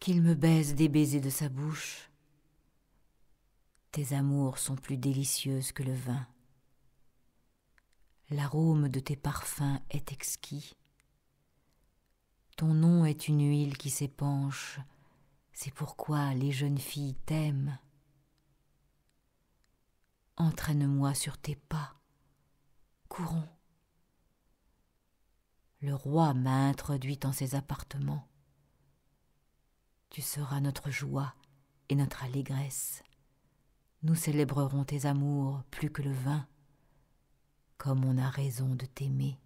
qu'il me baise des baisers de sa bouche. Tes amours sont plus délicieuses que le vin. L'arôme de tes parfums est exquis. Ton nom est une huile qui s'épanche, c'est pourquoi les jeunes filles t'aiment. Entraîne-moi sur tes pas. Courons. Le roi m'a introduit en ses appartements. Tu seras notre joie et notre allégresse. Nous célébrerons tes amours plus que le vin, comme on a raison de t'aimer.